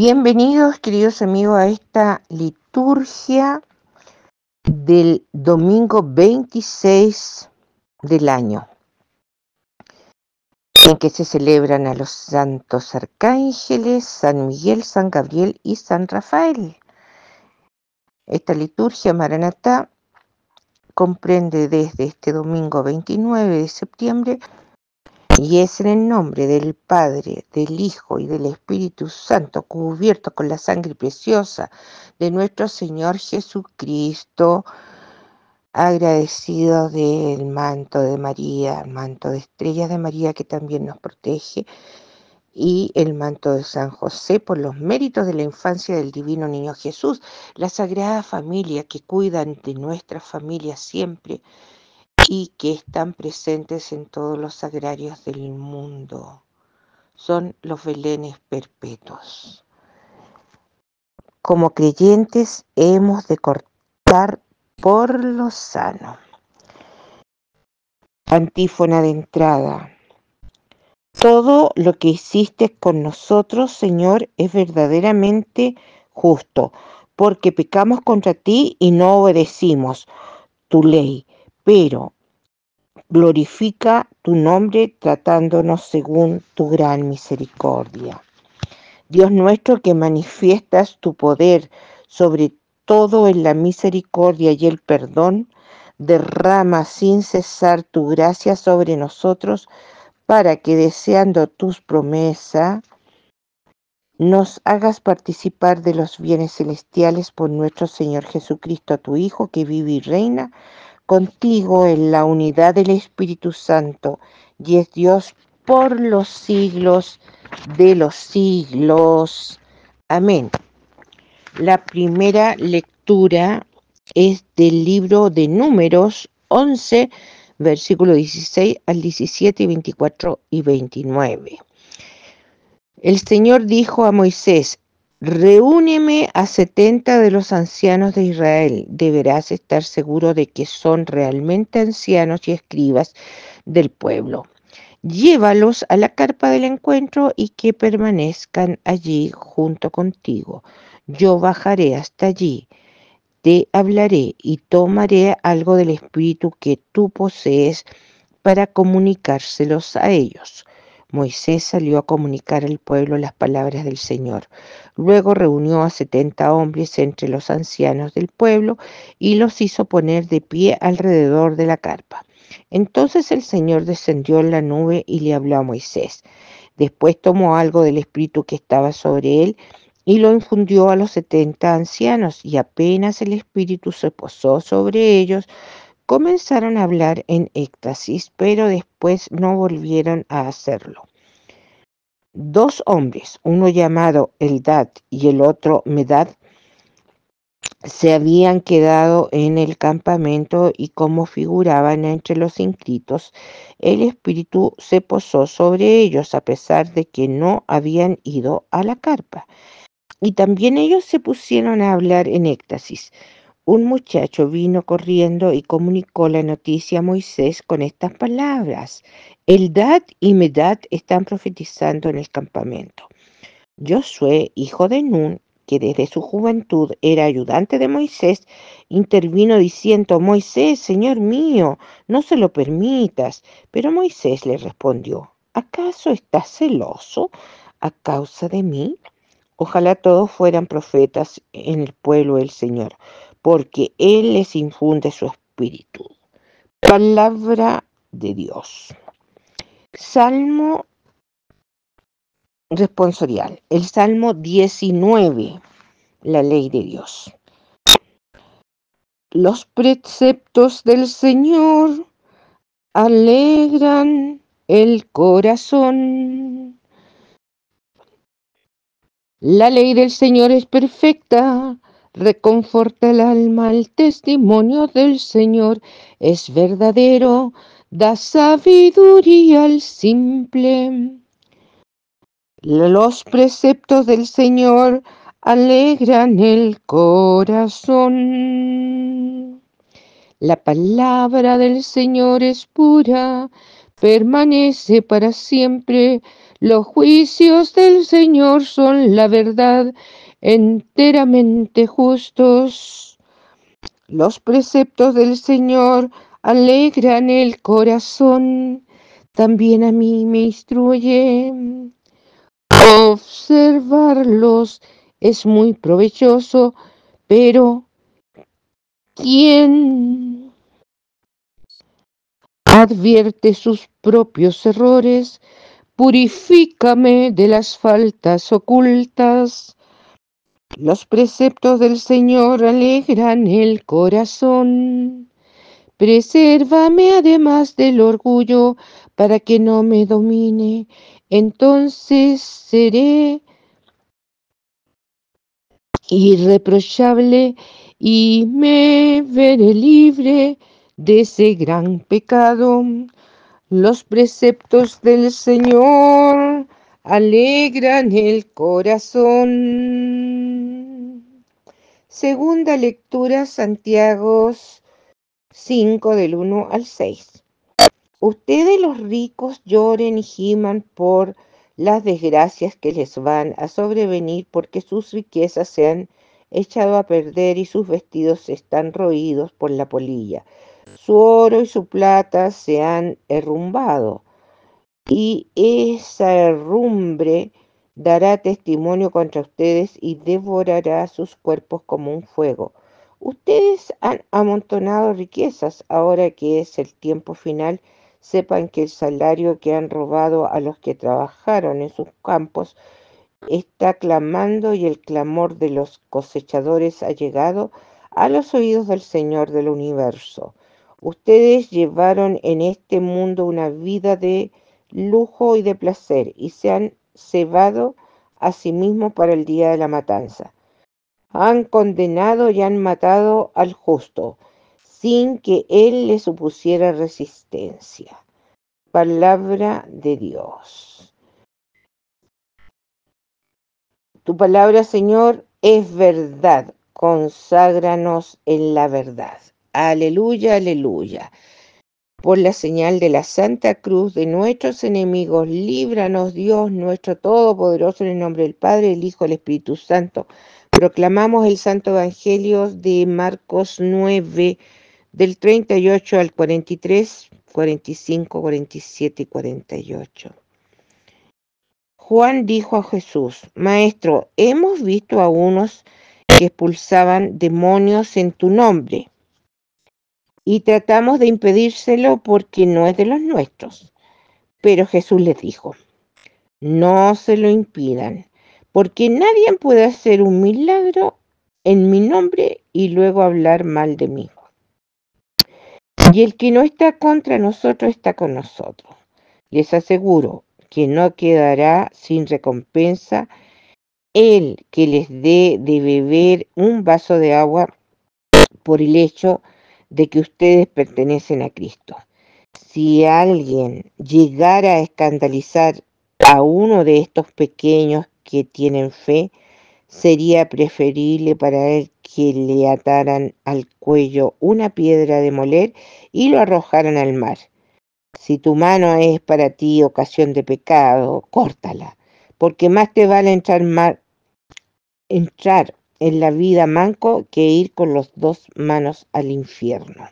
Bienvenidos, queridos amigos, a esta liturgia del domingo 26 del año, en que se celebran a los santos arcángeles, San Miguel, San Gabriel y San Rafael. Esta liturgia Maranatá comprende desde este domingo 29 de septiembre y es en el nombre del Padre, del Hijo y del Espíritu Santo, cubierto con la sangre preciosa de nuestro Señor Jesucristo, agradecido del manto de María, manto de estrellas de María que también nos protege, y el manto de San José por los méritos de la infancia del divino niño Jesús, la sagrada familia que cuida de nuestra familia siempre y que están presentes en todos los agrarios del mundo. Son los belenes perpetuos. Como creyentes hemos de cortar por lo sano. Antífona de entrada. Todo lo que hiciste con nosotros, Señor, es verdaderamente justo, porque pecamos contra ti y no obedecimos tu ley. Pero Glorifica tu nombre tratándonos según tu gran misericordia. Dios nuestro que manifiestas tu poder sobre todo en la misericordia y el perdón, derrama sin cesar tu gracia sobre nosotros para que deseando tus promesas, nos hagas participar de los bienes celestiales por nuestro Señor Jesucristo, tu Hijo, que vive y reina contigo en la unidad del Espíritu Santo, y es Dios por los siglos de los siglos. Amén. La primera lectura es del libro de números 11, versículo 16 al 17, 24 y 29. El Señor dijo a Moisés, Reúneme a setenta de los ancianos de Israel. Deberás estar seguro de que son realmente ancianos y escribas del pueblo. Llévalos a la carpa del encuentro y que permanezcan allí junto contigo. Yo bajaré hasta allí, te hablaré y tomaré algo del espíritu que tú posees para comunicárselos a ellos. Moisés salió a comunicar al pueblo las palabras del Señor. Luego reunió a setenta hombres entre los ancianos del pueblo y los hizo poner de pie alrededor de la carpa. Entonces el Señor descendió en la nube y le habló a Moisés. Después tomó algo del espíritu que estaba sobre él y lo infundió a los setenta ancianos, y apenas el espíritu se posó sobre ellos, Comenzaron a hablar en éxtasis, pero después no volvieron a hacerlo. Dos hombres, uno llamado Eldad y el otro Medad, se habían quedado en el campamento y como figuraban entre los inscritos, el espíritu se posó sobre ellos a pesar de que no habían ido a la carpa. Y también ellos se pusieron a hablar en éxtasis. Un muchacho vino corriendo y comunicó la noticia a Moisés con estas palabras. Eldad y Medad están profetizando en el campamento. Josué, hijo de Nun, que desde su juventud era ayudante de Moisés, intervino diciendo, Moisés, Señor mío, no se lo permitas. Pero Moisés le respondió, ¿acaso estás celoso a causa de mí? Ojalá todos fueran profetas en el pueblo del Señor porque Él les infunde su espíritu. Palabra de Dios. Salmo responsorial. El Salmo 19, la ley de Dios. Los preceptos del Señor alegran el corazón. La ley del Señor es perfecta, Reconforta el alma el testimonio del Señor, es verdadero, da sabiduría al simple. Los preceptos del Señor alegran el corazón. La palabra del Señor es pura, permanece para siempre. Los juicios del Señor son la verdad enteramente justos. Los preceptos del Señor alegran el corazón, también a mí me instruye. Observarlos es muy provechoso, pero ¿quién advierte sus propios errores? Purifícame de las faltas ocultas. Los preceptos del Señor alegran el corazón. Presérvame además del orgullo para que no me domine. Entonces seré irreprochable y me veré libre de ese gran pecado. Los preceptos del Señor alegran el corazón. Segunda lectura, Santiago 5 del 1 al 6. Ustedes los ricos lloren y giman por las desgracias que les van a sobrevenir porque sus riquezas se han echado a perder y sus vestidos están roídos por la polilla. Su oro y su plata se han herrumbado y esa herrumbre dará testimonio contra ustedes y devorará sus cuerpos como un fuego. Ustedes han amontonado riquezas, ahora que es el tiempo final, sepan que el salario que han robado a los que trabajaron en sus campos está clamando y el clamor de los cosechadores ha llegado a los oídos del Señor del universo. Ustedes llevaron en este mundo una vida de lujo y de placer y se han cebado a sí mismo para el día de la matanza. Han condenado y han matado al justo, sin que él le supusiera resistencia. Palabra de Dios. Tu palabra, Señor, es verdad. Conságranos en la verdad. Aleluya, aleluya. Por la señal de la Santa Cruz de nuestros enemigos, líbranos Dios nuestro Todopoderoso en el nombre del Padre, el Hijo, el Espíritu Santo. Proclamamos el Santo Evangelio de Marcos 9, del 38 al 43, 45, 47 y 48. Juan dijo a Jesús, Maestro, hemos visto a unos que expulsaban demonios en tu nombre y tratamos de impedírselo porque no es de los nuestros. Pero Jesús les dijo, no se lo impidan, porque nadie puede hacer un milagro en mi nombre y luego hablar mal de mí. Y el que no está contra nosotros está con nosotros. Les aseguro que no quedará sin recompensa el que les dé de beber un vaso de agua por el hecho de de que ustedes pertenecen a Cristo. Si alguien llegara a escandalizar a uno de estos pequeños que tienen fe, sería preferible para él que le ataran al cuello una piedra de moler y lo arrojaran al mar. Si tu mano es para ti ocasión de pecado, córtala, porque más te vale entrar, mar, entrar en la vida manco que ir con los dos manos al infierno.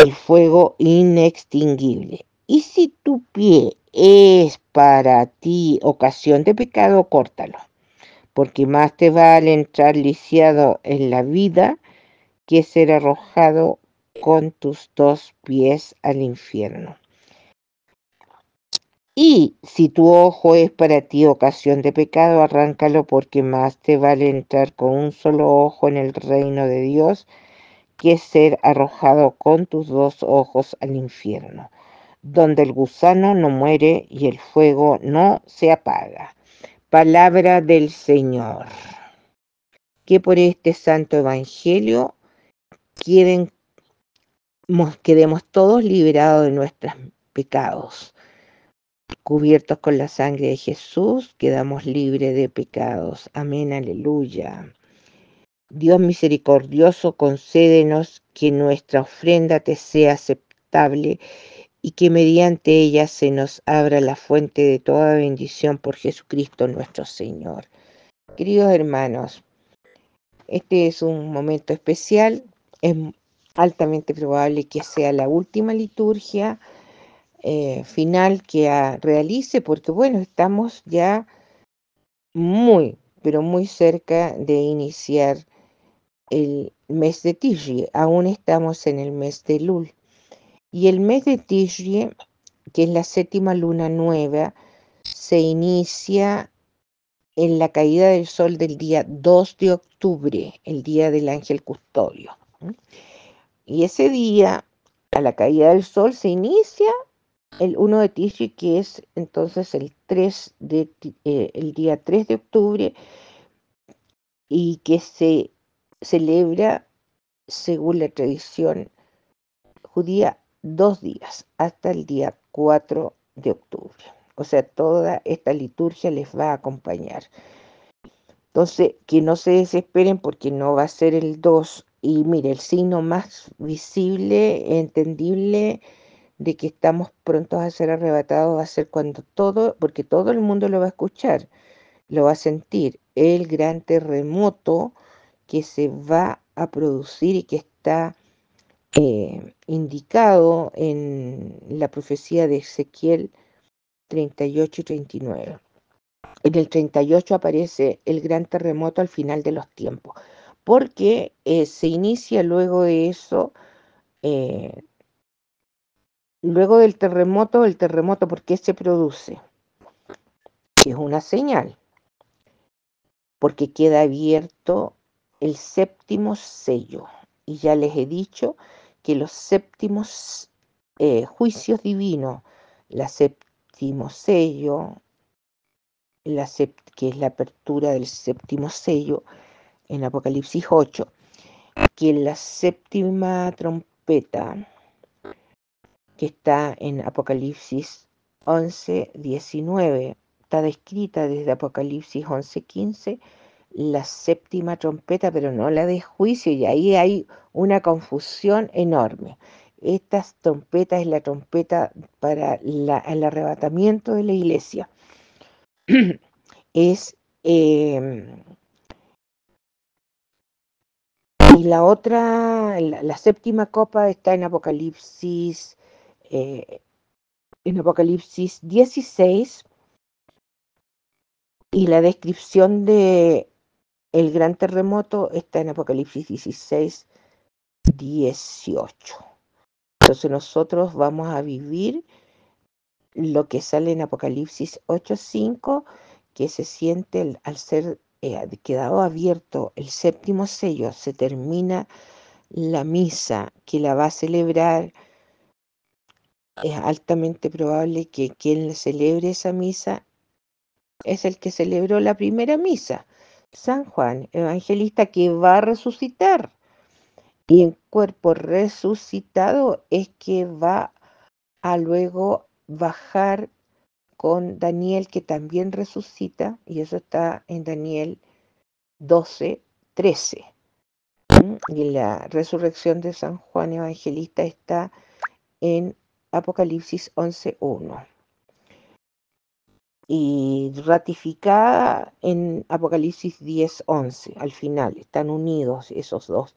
El fuego inextinguible. Y si tu pie es para ti ocasión de pecado, córtalo, porque más te vale entrar lisiado en la vida que ser arrojado con tus dos pies al infierno. Y si tu ojo es para ti ocasión de pecado, arráncalo porque más te vale entrar con un solo ojo en el reino de Dios que ser arrojado con tus dos ojos al infierno, donde el gusano no muere y el fuego no se apaga. Palabra del Señor. Que por este santo evangelio queden, quedemos todos liberados de nuestros pecados Cubiertos con la sangre de Jesús, quedamos libres de pecados. Amén, aleluya. Dios misericordioso, concédenos que nuestra ofrenda te sea aceptable y que mediante ella se nos abra la fuente de toda bendición por Jesucristo nuestro Señor. Queridos hermanos, este es un momento especial, es altamente probable que sea la última liturgia eh, final que ah, realice, porque bueno, estamos ya muy, pero muy cerca de iniciar el mes de Tishri. Aún estamos en el mes de Lul. Y el mes de Tishri, que es la séptima luna nueva, se inicia en la caída del sol del día 2 de octubre, el día del ángel custodio. Y ese día, a la caída del sol, se inicia el 1 de Tishri, que es entonces el, 3 de, eh, el día 3 de octubre, y que se celebra, según la tradición judía, dos días, hasta el día 4 de octubre. O sea, toda esta liturgia les va a acompañar. Entonces, que no se desesperen porque no va a ser el 2. Y mire, el signo más visible, entendible, de que estamos prontos a ser arrebatados va a ser cuando todo, porque todo el mundo lo va a escuchar, lo va a sentir, el gran terremoto que se va a producir y que está eh, indicado en la profecía de Ezequiel 38 y 39. En el 38 aparece el gran terremoto al final de los tiempos, porque eh, se inicia luego de eso eh, Luego del terremoto, el terremoto, ¿por qué se produce? Es una señal, porque queda abierto el séptimo sello. Y ya les he dicho que los séptimos eh, juicios divinos, la séptimo sello, que es la apertura del séptimo sello en Apocalipsis 8, que la séptima trompeta que está en Apocalipsis 11, 19. Está descrita desde Apocalipsis 11, 15 la séptima trompeta, pero no la de juicio, y ahí hay una confusión enorme. Esta trompeta es la trompeta para el arrebatamiento de la iglesia. es em, y la otra, la, la, séptima copa está en Apocalipsis eh, en Apocalipsis 16 y la descripción de el gran terremoto está en Apocalipsis 16, 18. Entonces nosotros vamos a vivir lo que sale en Apocalipsis 8.5, que se siente al ser eh, quedado abierto el séptimo sello, se termina la misa que la va a celebrar es altamente probable que quien celebre esa misa es el que celebró la primera misa, San Juan, evangelista que va a resucitar. Y en cuerpo resucitado es que va a luego bajar con Daniel, que también resucita, y eso está en Daniel 12, 13. Y la resurrección de San Juan Evangelista está en Apocalipsis 11.1. Y ratificada en Apocalipsis 10.11, al final, están unidos esos dos.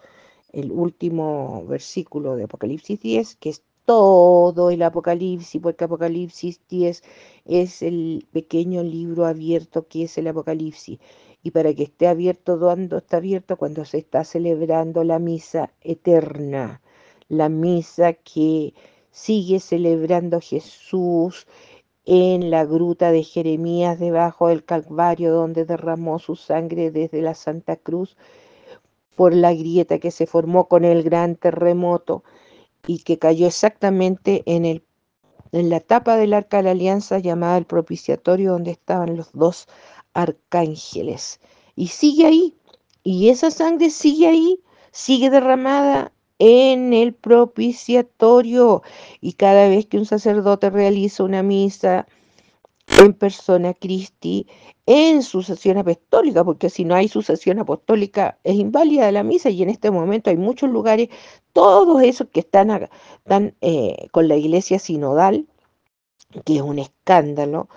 El último versículo de Apocalipsis 10, que es todo el Apocalipsis, porque Apocalipsis 10 es el pequeño libro abierto que es el Apocalipsis. Y para que esté abierto, ¿cuándo está abierto? Cuando se está celebrando la misa eterna, la misa que sigue celebrando Jesús en la gruta de Jeremías, debajo del Calvario, donde derramó su sangre desde la Santa Cruz por la grieta que se formó con el gran terremoto y que cayó exactamente en, el, en la tapa del arca de la alianza llamada el propiciatorio, donde estaban los dos arcángeles. Y sigue ahí, y esa sangre sigue ahí, sigue derramada en el propiciatorio. Y cada vez que un sacerdote realiza una misa en persona Christi, en sucesión apostólica, porque si no hay sucesión apostólica es inválida la misa y en este momento hay muchos lugares, todos esos que están, eh, con la iglesia sinodal, que es un escándalo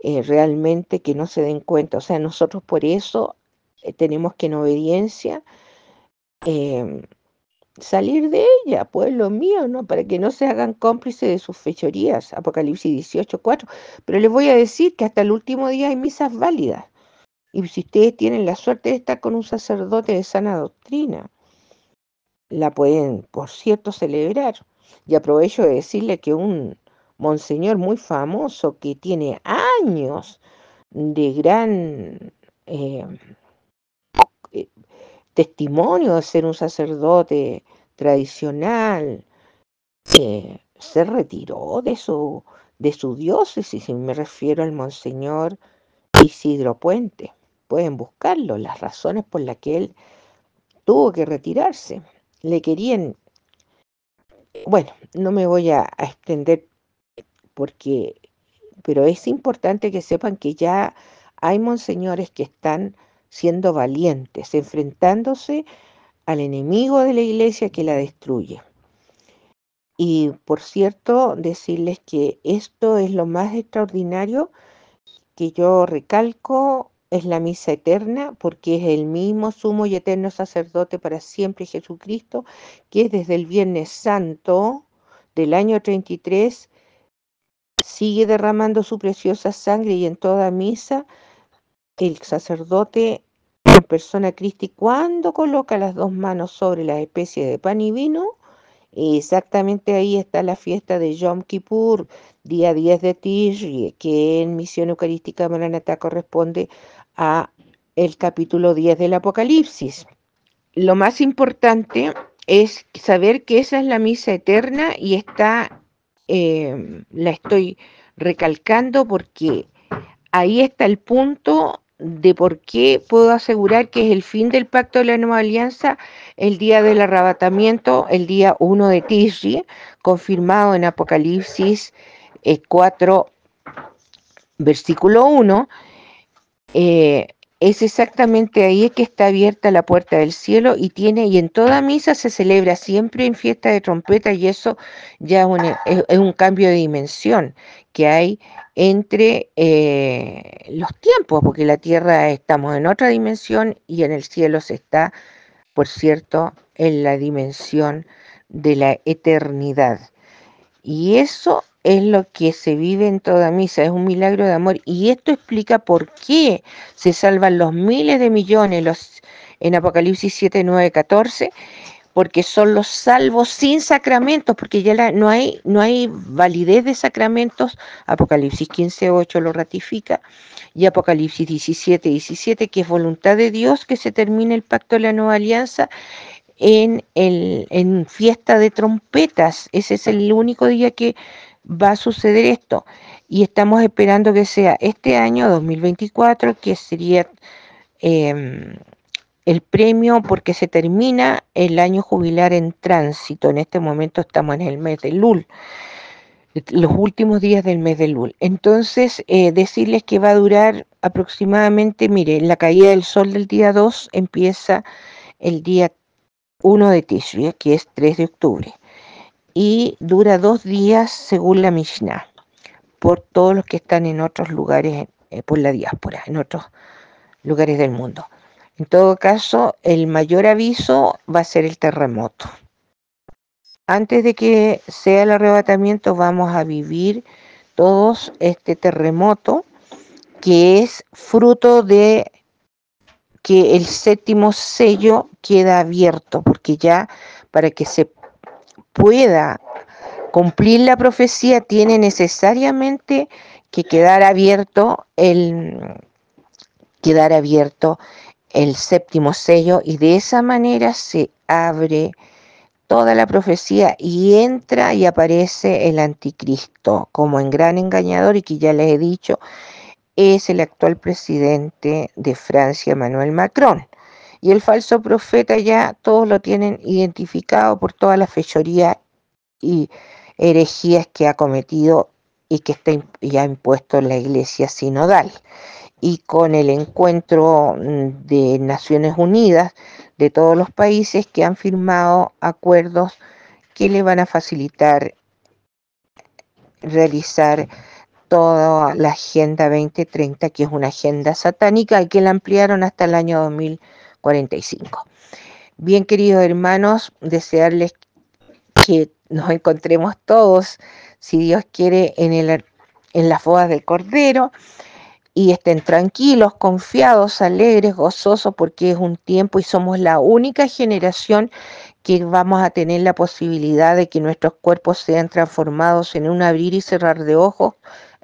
eh, realmente que no se den cuenta. O sea, nosotros por eso eh, tenemos que en obediencia em, salir de ella, pueblo mío, ¿no? Para que no se hagan cómplices de sus fechorías, Apocalipsis 18, 4. Pero les voy a decir que hasta el último día hay misas válidas. Y si ustedes tienen la suerte de estar con un sacerdote de sana doctrina, la pueden, por cierto, celebrar. Y aprovecho de decirle que un monseñor muy famoso que tiene años de gran eh, eh, testimonio de ser un sacerdote tradicional, se retiró de su, de su diócesis, y me refiero al monseñor Isidro Puente. Pueden buscarlo, las razones por las que él tuvo que retirarse. Le querían, bueno, no me voy a, a extender porque, pero es importante que sepan que ya hay monseñores que están siendo valientes, enfrentándose al enemigo de la iglesia que la destruye. Y por cierto, decirles que esto es lo más extraordinario que yo recalco, es la misa eterna, porque es el mismo sumo y eterno sacerdote para siempre Jesucristo, que desde el Viernes Santo del año 33, sigue derramando su preciosa sangre y en toda misa el sacerdote en persona cristiana, cuando coloca las dos manos sobre la especie de pan y vino, exactamente ahí está la fiesta de Yom Kippur, día 10 de Tishri, que en misión eucarística Maranatá corresponde a el capítulo 10 del Apocalipsis. Lo más importante es saber que esa es la misa eterna y está, em, la estoy recalcando porque ahí está el punto de por qué puedo asegurar que es el fin del pacto de la nueva alianza el día del arrebatamiento, el día 1 de Tishri confirmado en Apocalipsis 4, eh, versículo 1 es exactamente ahí que está abierta la puerta del cielo y tiene, y en toda misa se celebra siempre en fiesta de trompeta y eso ya es un, cambio de dimensión que hay entre eh, los tiempos, porque la tierra estamos en otra dimensión y en el cielo se está, por cierto, en la dimensión de la eternidad. Y eso es lo que se vive en toda misa, es un milagro de amor. Y esto explica por qué se salvan los miles de millones en Apocalipsis 7, 9, 14, porque son los salvos sin sacramentos, porque ya no, hay, no hay validez de sacramentos. Apocalipsis 15, 8 lo ratifica, y Apocalipsis 17, 17, que es voluntad de Dios que se termine el pacto de la nueva alianza en, el, en fiesta de trompetas. Ese es el único día que va a suceder esto. Y estamos esperando que sea este año, 2024, que sería em, el premio porque se termina el año jubilar en tránsito. En este momento estamos en el mes de Lul los últimos días del mes de Lul. Entonces, eh, decirles que va a durar aproximadamente, mire, la caída del sol del día 2 empieza el día uno de Tishri, que es 3 de octubre, y dura dos días según la Mishnah, por todos los que están en otros lugares, eh, por la diáspora, en otros lugares del mundo. En todo caso, el mayor aviso va a ser el terremoto. Antes de que sea el arrebatamiento, vamos a vivir todos este terremoto que es fruto de que el séptimo sello queda abierto, porque ya para que se pueda cumplir la profecía tiene necesariamente que quedar abierto el quedar abierto el séptimo sello y de esa manera se abre toda la profecía y entra y aparece el anticristo como en gran engañador y que ya les he dicho es el actual presidente de Francia, Manuel Macron. Y el falso profeta ya todos lo tienen identificado por toda la fechoría y herejías que ha cometido y que está ya impuesto la iglesia sinodal. Y con el encuentro mm, de Naciones Unidas de todos los países que han firmado acuerdos que le van a facilitar realizar toda la Agenda 2030, que es una agenda satánica y que la ampliaron hasta el año 2045. Bien, queridos hermanos, desearles que nos encontremos todos, si Dios quiere, en, el, en las bodas del Cordero y estén tranquilos, confiados, alegres, gozosos, porque es un tiempo y somos la única generación que vamos a tener la posibilidad de que nuestros cuerpos sean transformados en un abrir y cerrar de ojos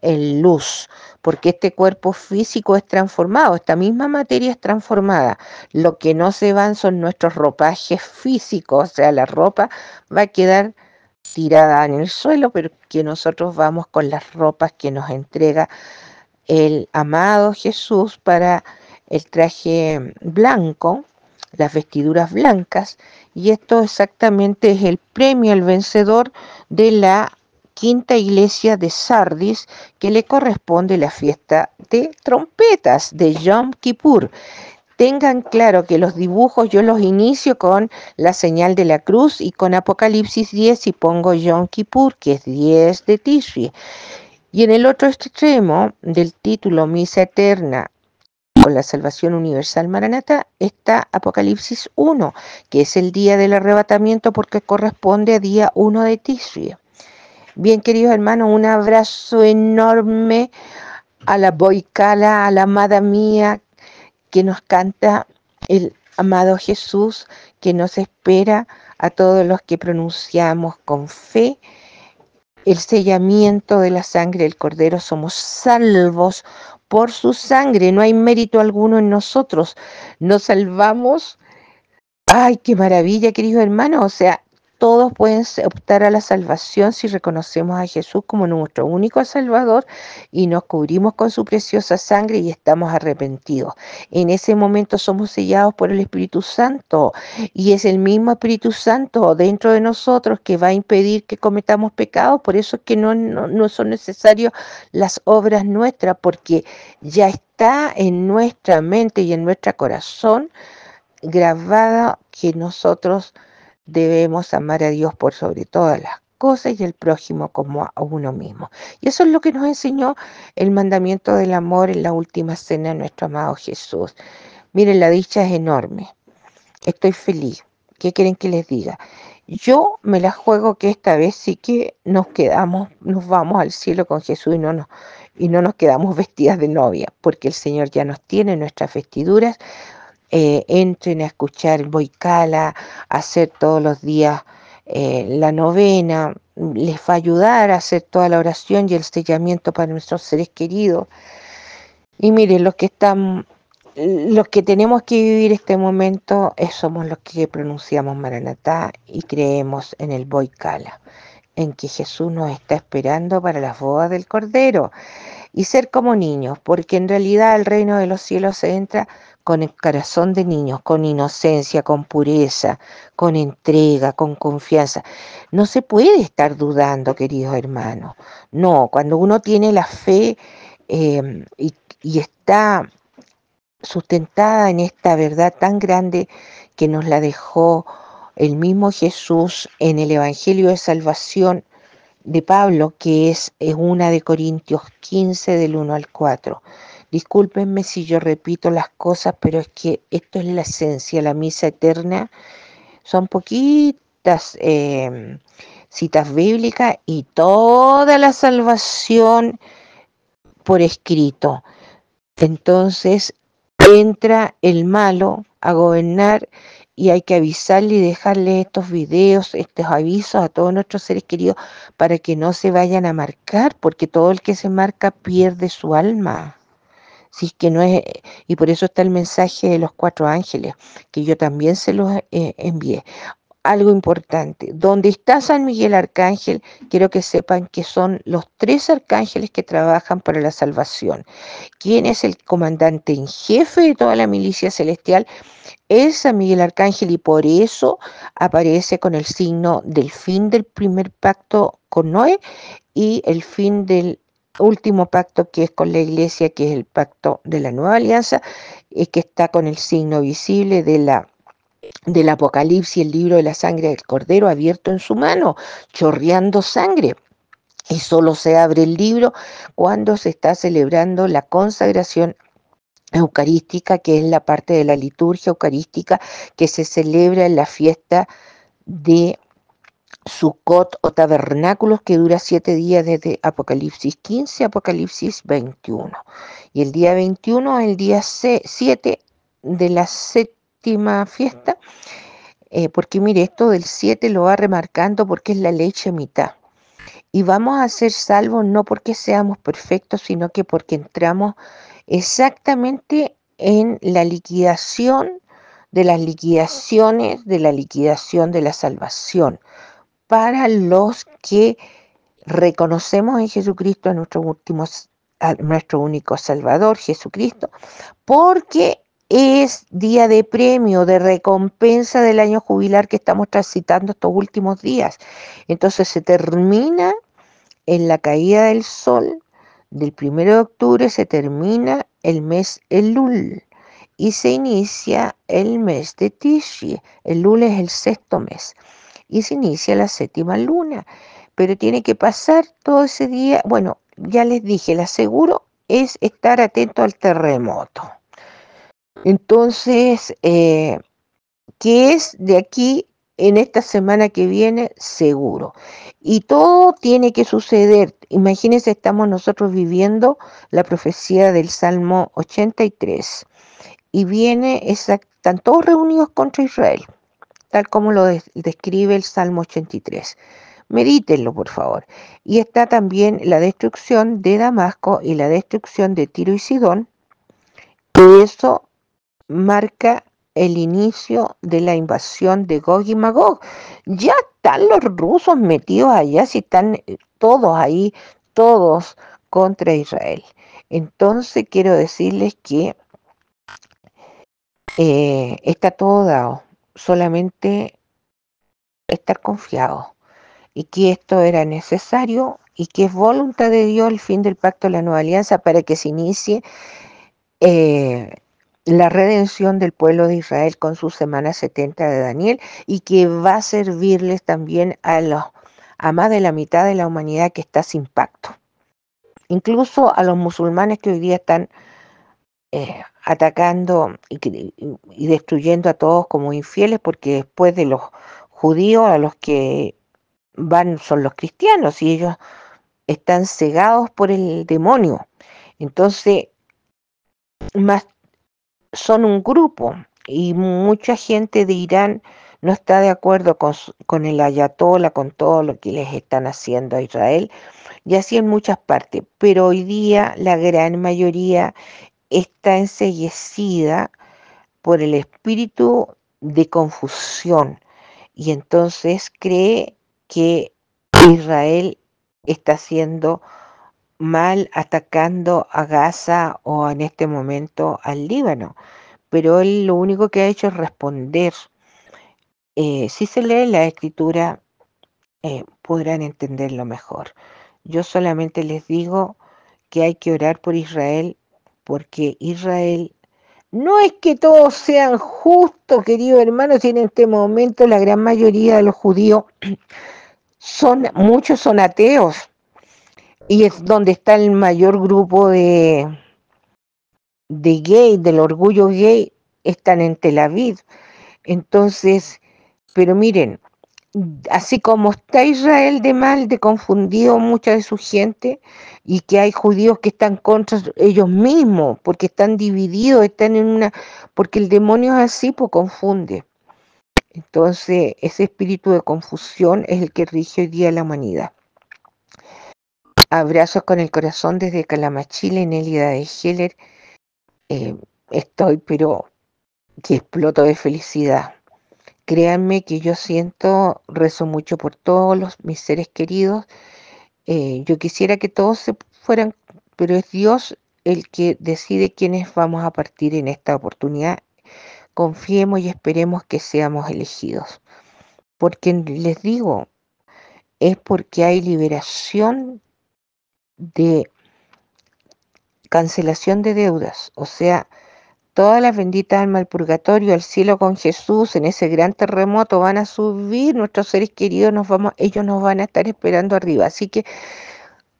en luz, porque este cuerpo físico es transformado, esta misma materia es transformada. Lo que no se van son nuestros ropajes físicos, o sea, la ropa va a quedar tirada en el suelo, pero que nosotros vamos con las ropas que nos entrega el amado Jesús para el traje blanco, las vestiduras blancas, y esto exactamente es el premio al vencedor de la quinta iglesia de Sardis, que le corresponde la fiesta de trompetas de Yom Kippur. Tengan claro que los dibujos yo los inicio con la señal de la cruz y con Apocalipsis 10 y pongo Yom Kippur, que es 10 de Tishri. Y en el otro extremo del título Misa Eterna con la salvación universal maranata está Apocalipsis 1, que es el día del arrebatamiento porque corresponde a día 1 de Tishri. Bien, queridos hermanos, un abrazo enorme a la boicala, a la amada mía, que nos canta el amado Jesús, que nos espera a todos los que pronunciamos con fe el sellamiento de la sangre del Cordero. Somos salvos por su sangre, no hay mérito alguno en nosotros. Nos salvamos. Ay, qué maravilla, queridos hermanos. O sea, todos pueden optar a la salvación si reconocemos a Jesús como nuestro único Salvador y nos cubrimos con su preciosa sangre y estamos arrepentidos. En ese momento somos sellados por el Espíritu Santo y es el mismo Espíritu Santo dentro de nosotros que va a impedir que cometamos pecados. Por eso es que no, son necesarias las obras nuestras porque ya está en nuestra mente y en nuestro corazón grabada que nosotros Debemos amar a Dios por sobre todas las cosas y el prójimo como a uno mismo. Y eso es lo que nos enseñó el mandamiento del amor en la última cena de nuestro amado Jesús. Miren, la dicha es enorme. Estoy feliz. ¿Qué quieren que les diga? Yo me la juego que esta vez sí que nos quedamos, nos vamos al cielo con Jesús y no nos, y no nos quedamos vestidas de novia, porque el Señor ya nos tiene nuestras vestiduras eh, entren a escuchar Boicala, hacer todos los días eh, la novena, les va a ayudar a hacer toda la oración y el sellamiento para nuestros seres queridos. Y miren, los que están, los que tenemos que vivir este momento es, eh, somos los que pronunciamos Maranatá y creemos en el Boicala, en que Jesús nos está esperando para las bodas del Cordero y ser como niños, porque en realidad el reino de los cielos se entra con el corazón de niños, con inocencia, con pureza, con entrega, con confianza. No se puede estar dudando, queridos hermanos. No, cuando uno tiene la fe em, y, está sustentada en esta verdad tan grande que nos la dejó el mismo Jesús en el Evangelio de Salvación de Pablo, que es, es una de Corintios 15 del 1 al 4. Discúlpenme si yo repito las cosas, pero es que esto es la esencia, la misa eterna. Son poquitas em, citas bíblicas y toda la salvación por escrito. Entonces entra el malo a gobernar y hay que avisarle y dejarle estos videos, estos avisos a todos nuestros seres queridos para que no se vayan a marcar, porque todo el que se marca pierde su alma que no es, y por eso está el mensaje de los cuatro ángeles, que yo también se los eh, envié. Algo importante, donde está San Miguel Arcángel, quiero que sepan que son los tres arcángeles que trabajan para la salvación. ¿Quién es el comandante en jefe de toda la milicia celestial? es San Miguel Arcángel y por eso aparece con el signo del fin del primer pacto con Noé y el fin del último pacto que es con la iglesia, que es el pacto de la nueva alianza, es eh, que está con el signo visible de la del Apocalipsis, el libro de la sangre del Cordero abierto en su mano, chorreando sangre. Y solo se abre el libro cuando se está celebrando la consagración eucarística, que es la parte de la liturgia eucarística que se celebra en la fiesta de Sucot o tabernáculos que dura siete días desde Apocalipsis 15 Apocalipsis 21. Y el día 21 el día 7 de la séptima fiesta, eh, porque mire, esto del 7 lo va remarcando porque es la leche mitad. Y vamos a ser salvos no porque seamos perfectos, sino que porque entramos exactamente en la liquidación de las liquidaciones, de la liquidación de la salvación para los que reconocemos en Jesucristo a nuestro, último, nuestro único Salvador, Jesucristo, porque es día de premio, de recompensa del año jubilar que estamos transitando estos últimos días. Entonces se termina en la caída del sol, del primero de octubre se termina el mes Elul y se inicia el mes de Tishi. Elul es el sexto mes y se inicia la séptima luna. Pero tiene que pasar todo ese día, bueno, ya les dije, la aseguro es estar atento al terremoto. Entonces, eh, ¿qué es de aquí en esta semana que viene? Seguro. Y todo tiene que suceder. Imagínense, estamos nosotros viviendo la profecía del Salmo 83. Y viene, están todos reunidos contra Israel tal como lo describe el Salmo 83. Medítenlo, por favor. Y está también la destrucción de Damasco y la destrucción de Tiro y Sidón, que eso marca el inicio de la invasión de Gog y Magog. Ya están los rusos metidos allá, si están eh, todos ahí, todos contra Israel. Entonces quiero decirles que eh, está todo dado solamente estar confiado y que esto era necesario y que es voluntad de Dios el fin del pacto de la nueva alianza para que se inicie eh, la redención del pueblo de Israel con su semana 70 de Daniel y que va a servirles también a los a más de la mitad de la humanidad que está sin pacto. Incluso a los musulmanes que hoy día están eh, atacando y, y destruyendo a todos como infieles, porque después de los judíos a los que van son los cristianos y ellos están cegados por el demonio. Entonces, más son un grupo y mucha gente de Irán no está de acuerdo con, con el ayatola, con todo lo que les están haciendo a Israel, y así en muchas partes. Pero hoy día la gran mayoría está enseguecida por el espíritu de confusión y entonces cree que Israel está haciendo mal atacando a Gaza o en este momento al Líbano, pero él lo único que ha hecho es responder. Eh, si se lee la escritura, eh, podrán entenderlo mejor. Yo solamente les digo que hay que orar por Israel porque Israel no es que todos sean justos, querido hermanos, y en este momento la gran mayoría de los judíos son, muchos son ateos, y es donde está el mayor grupo de, de gay, del orgullo gay, están en Tel Aviv. Entonces, pero miren, así como está Israel de mal, de confundido mucha de su gente, y que hay judíos que están contra ellos mismos, porque están divididos, están en una, porque el demonio es así, pues confunde. Entonces, ese espíritu de confusión es el que rige hoy día la humanidad. Abrazos con el corazón desde el Nélida de Heller. Eh, estoy, pero que exploto de felicidad Créanme que yo siento, rezo mucho por todos los, mis seres queridos. Eh, yo quisiera que todos se fueran, pero es Dios el que decide quiénes vamos a partir en esta oportunidad. Confiemos y esperemos que seamos elegidos. Porque les digo, es porque hay liberación de cancelación de deudas, o sea, Todas las benditas almas del purgatorio, al cielo con Jesús, en ese gran terremoto van a subir, nuestros seres queridos, nos vamos, ellos nos van a estar esperando arriba. Así que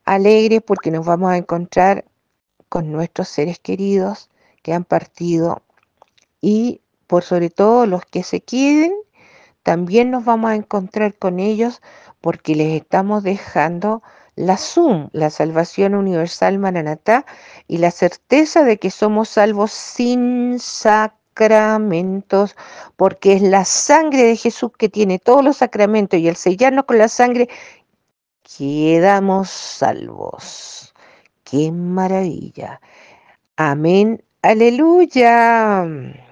alegres porque nos vamos a encontrar con nuestros seres queridos que han partido y por sobre todo los que se queden, también nos vamos a encontrar con ellos porque les estamos dejando la SUM, la salvación universal Maranatá, y la certeza de que somos salvos sin sacramentos, porque es la sangre de Jesús que tiene todos los sacramentos y el sellarnos con la sangre, quedamos salvos. ¡Qué maravilla! Amén, aleluya.